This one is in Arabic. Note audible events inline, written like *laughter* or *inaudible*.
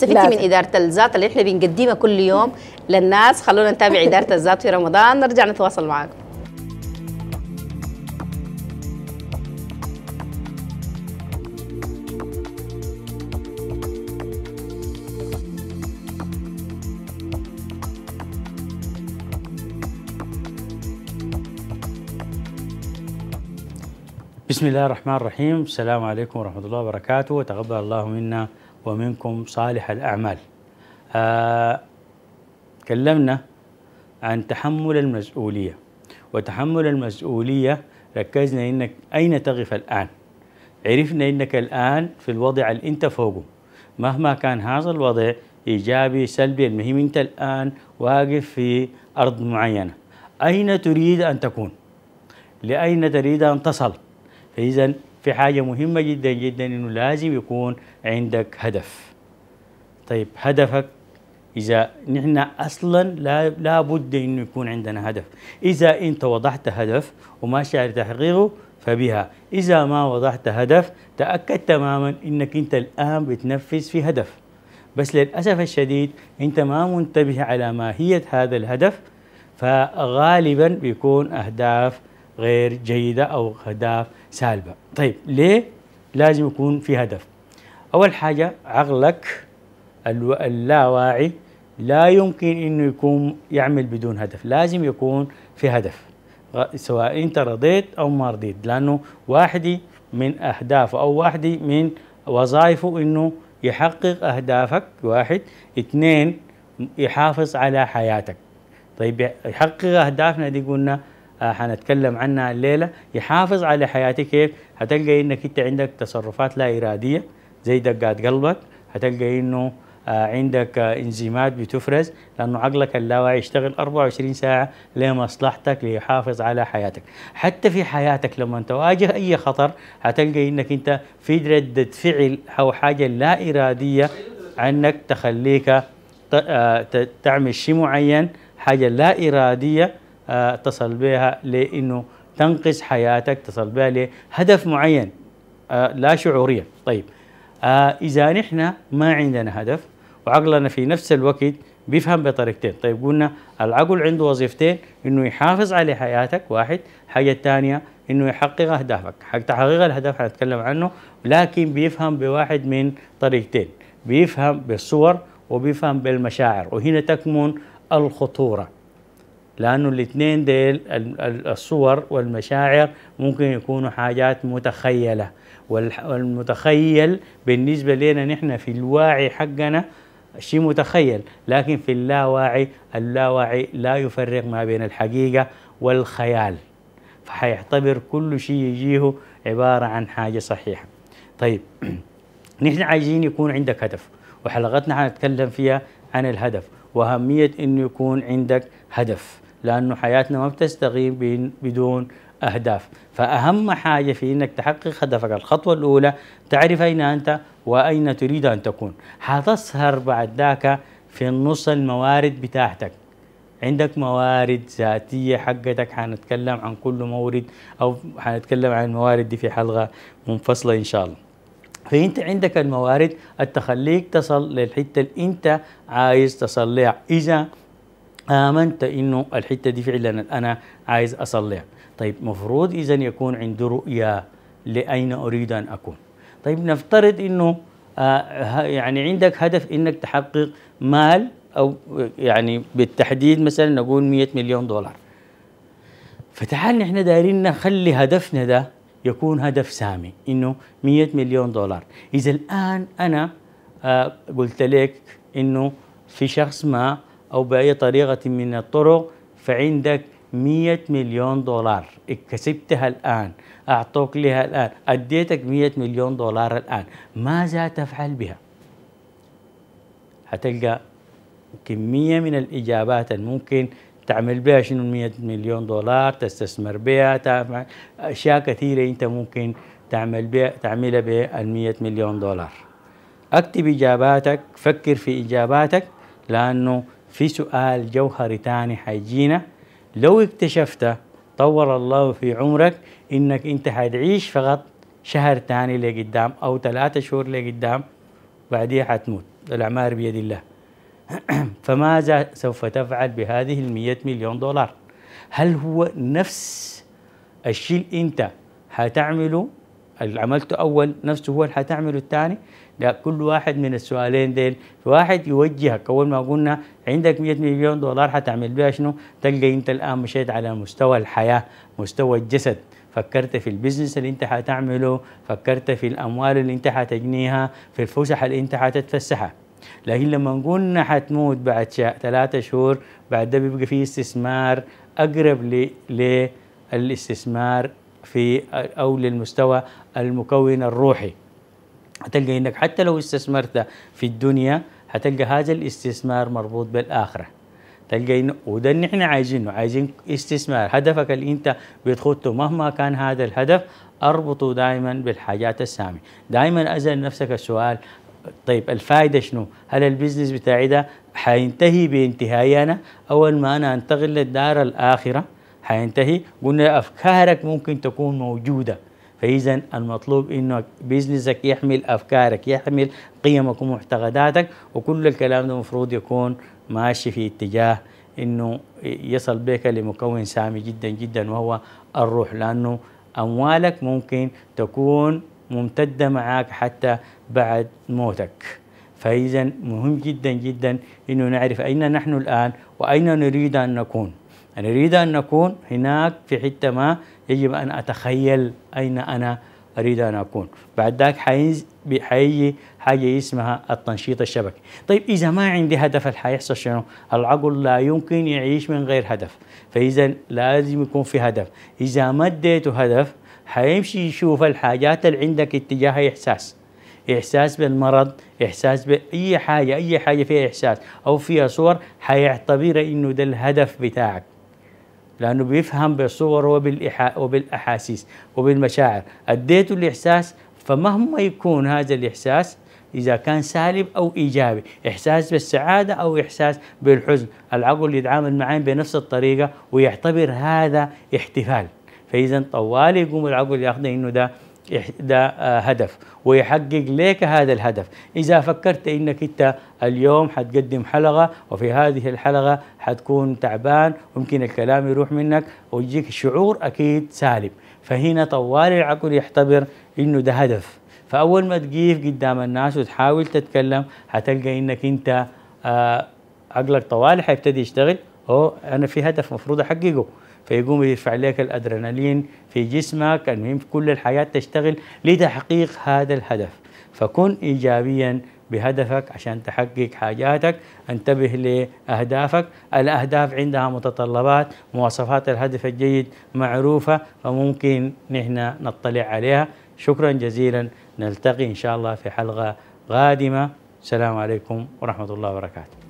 استفدتي من اداره الذات اللي احنا بنقدمها كل يوم للناس خلونا نتابع اداره الذات في رمضان نرجع نتواصل معاكم بسم الله الرحمن الرحيم السلام عليكم ورحمة الله وبركاته وتقبل الله منا ومنكم صالح الأعمال آه تكلمنا عن تحمل المسؤولية وتحمل المسؤولية ركزنا إنك أين تقف الآن عرفنا إنك الآن في الوضع اللي أنت فوقه مهما كان هذا الوضع إيجابي سلبي المهم أنت الآن واقف في أرض معينة أين تريد أن تكون لأين تريد أن تصل فإذا في حاجة مهمة جدا جدا إنه لازم يكون عندك هدف طيب هدفك إذا نحن أصلا لا لابد إنه يكون عندنا هدف إذا أنت وضعت هدف وماشي على تحقيقه فبها إذا ما وضعت هدف تأكد تماما إنك أنت الآن بتنفذ في هدف بس للأسف الشديد أنت ما منتبه على ماهية هذا الهدف فغالبا بيكون أهداف غير جيدة أو أهداف سالبه طيب ليه لازم يكون في هدف اول حاجه عقلك اللاواعي لا يمكن انه يكون يعمل بدون هدف لازم يكون في هدف سواء انت رضيت او ما رضيت لانه واحدة من اهدافه او واحدة من وظائفه انه يحقق اهدافك واحد اثنين يحافظ على حياتك طيب يحقق اهدافنا دي قلنا آه، حنتكلم عنها الليله يحافظ على حياتك كيف هتلقى انك انت عندك تصرفات لا اراديه زي دقات قلبك هتلقى انه آه، عندك آه، انزيمات بتفرز لانه عقلك اللاواعي يشتغل 24 ساعه لمصلحتك ليحافظ على حياتك حتى في حياتك لما تواجه اي خطر هتلقى انك انت في رده فعل او حاجه لا اراديه عنك تخليك تعمل شيء معين حاجه لا اراديه تصل بها لانه تنقذ حياتك تصل بها لهدف معين آه، لا شعوريا طيب آه، اذا نحن ما عندنا هدف وعقلنا في نفس الوقت بيفهم بطريقتين طيب قلنا العقل عنده وظيفتين انه يحافظ على حياتك واحد حاجه ثانيه انه يحقق اهدافك حق تحقيق الهدف حنتكلم عنه لكن بيفهم بواحد من طريقتين بيفهم بالصور وبيفهم بالمشاعر وهنا تكمن الخطوره لانه الاثنين ديل الصور والمشاعر ممكن يكونوا حاجات متخيله والمتخيل بالنسبه لنا نحن في الواعي حقنا شيء متخيل لكن في اللاواعي اللاواعي لا يفرق ما بين الحقيقه والخيال فحيعتبر كل شيء يجيه عباره عن حاجه صحيحه طيب *clears throat* نحن عايزين يكون عندك هدف وحلقتنا حنتكلم فيها عن الهدف واهميه انه يكون عندك هدف لأنه حياتنا ما بتستقيم بدون أهداف فأهم حاجة في أنك تحقق هدفك الخطوة الأولى تعرف أين أنت وأين تريد أن تكون حتصهر بعد ذاك في النص الموارد بتاعتك عندك موارد ذاتية حقتك حنتكلم عن كل مورد أو حنتكلم عن الموارد دي في حلقة منفصلة إن شاء الله فانت عندك الموارد التخليك تصل للحته اللي انت عايز تصل لها اذا امنت انه الحته دي فعلا انا عايز أصليها طيب مفروض اذا يكون عنده رؤيه لاين اريد ان اكون طيب نفترض انه آه يعني عندك هدف انك تحقق مال او يعني بالتحديد مثلا نقول 100 مليون دولار فتعال نحن دايرين نخلي هدفنا ده يكون هدف سامي انه 100 مليون دولار اذا الان انا آه قلت لك انه في شخص ما أو بأي طريقة من الطرق فعندك مية مليون دولار اكتسبتها الآن أعطوك لها الآن أديتك مية مليون دولار الآن ماذا تفعل بها؟ هتلقى كمية من الإجابات الممكن تعمل بها شنو مية مليون دولار تستثمر بها تعمل أشياء كثيرة أنت ممكن تعمل بها تعملها بها المية مليون دولار اكتب إجاباتك فكر في إجاباتك لأنه في سؤال جوهري ثاني حيجينا لو اكتشفته طور الله في عمرك انك انت حتعيش فقط شهر ثاني لقدام او ثلاثة شهور لقدام بعديها حتموت الاعمار بيد الله *clears throat* فماذا سوف تفعل بهذه ال مليون دولار هل هو نفس الشيء انت حتعمله اللي عملته اول نفسه هو اللي حتعمله الثاني ده كل واحد من السؤالين ديل واحد يوجهك اول ما قلنا عندك 100 مليون دولار حتعمل بها شنو تلقى انت الان مشيت على مستوى الحياه مستوى الجسد فكرت في البزنس اللي انت حتعمله فكرت في الاموال اللي انت حتجنيها في الفسح اللي انت حتتفسحها لكن لما قلنا حتموت بعد ثلاثة شهور بعد ده بيبقى في استثمار اقرب للاستثمار في او للمستوى المكون الروحي هتلقى انك حتى لو استثمرت في الدنيا هتلقى هذا الاستثمار مربوط بالاخره تلقى انه وده اللي احنا عايزينه عايزين استثمار هدفك اللي انت بتخطه مهما كان هذا الهدف اربطه دائما بالحاجات الساميه دائما اسال نفسك السؤال طيب الفائده شنو؟ هل البزنس بتاعي ده حينتهي بانتهائي انا؟ اول ما انا انتقل للدار الاخره حينتهي قلنا افكارك ممكن تكون موجوده فاذا المطلوب انك بيزنسك يحمل افكارك يحمل قيمك ومعتقداتك وكل الكلام ده المفروض يكون ماشي في اتجاه انه يصل بك لمكون سامي جدا جدا وهو الروح لانه اموالك ممكن تكون ممتده معك حتى بعد موتك فاذا مهم جدا جدا انه نعرف اين نحن الان واين نريد ان نكون نريد ان نكون هناك في حته ما يجب أن أتخيل أين أنا أريد أن أكون بعد ذاك حيجي حاجة اسمها التنشيط الشبكي طيب إذا ما عندي هدف حيحصل شنو العقل لا يمكن يعيش من غير هدف فإذا لازم يكون في هدف إذا ما اديته هدف حيمشي يشوف الحاجات اللي عندك اتجاهها إحساس إحساس بالمرض إحساس بأي حاجة أي حاجة فيها إحساس أو فيها صور حيعتبرها إنه ده الهدف بتاعك لانه بيفهم بالصور وبالاحاسيس وبالمشاعر اديته الاحساس فمهما يكون هذا الاحساس اذا كان سالب او ايجابي احساس بالسعاده او احساس بالحزن العقل يتعامل معاه بنفس الطريقه ويعتبر هذا احتفال فاذا طوال يقوم العقل ياخذ انه ده إحدى آه، هدف ويحقق لك هذا الهدف إذا فكرت إنك أنت اليوم حتقدم حلقة وفي هذه الحلقة حتكون تعبان ويمكن الكلام يروح منك ويجيك شعور أكيد سالب فهنا طوال العقل يعتبر إنه ده هدف فأول ما تقيف قدام الناس وتحاول تتكلم حتلقى إنك أنت آه، عقلك طوال حيبتدي يشتغل أو أنا في هدف مفروض أحققه فيقوم يرفع لك الأدرينالين في جسمك المهم كل الحياة تشتغل لتحقيق هذا الهدف فكن إيجابيا بهدفك عشان تحقق حاجاتك انتبه لأهدافك الأهداف عندها متطلبات مواصفات الهدف الجيد معروفة فممكن نحن نطلع عليها شكرا جزيلا نلتقي إن شاء الله في حلقة قادمة السلام عليكم ورحمة الله وبركاته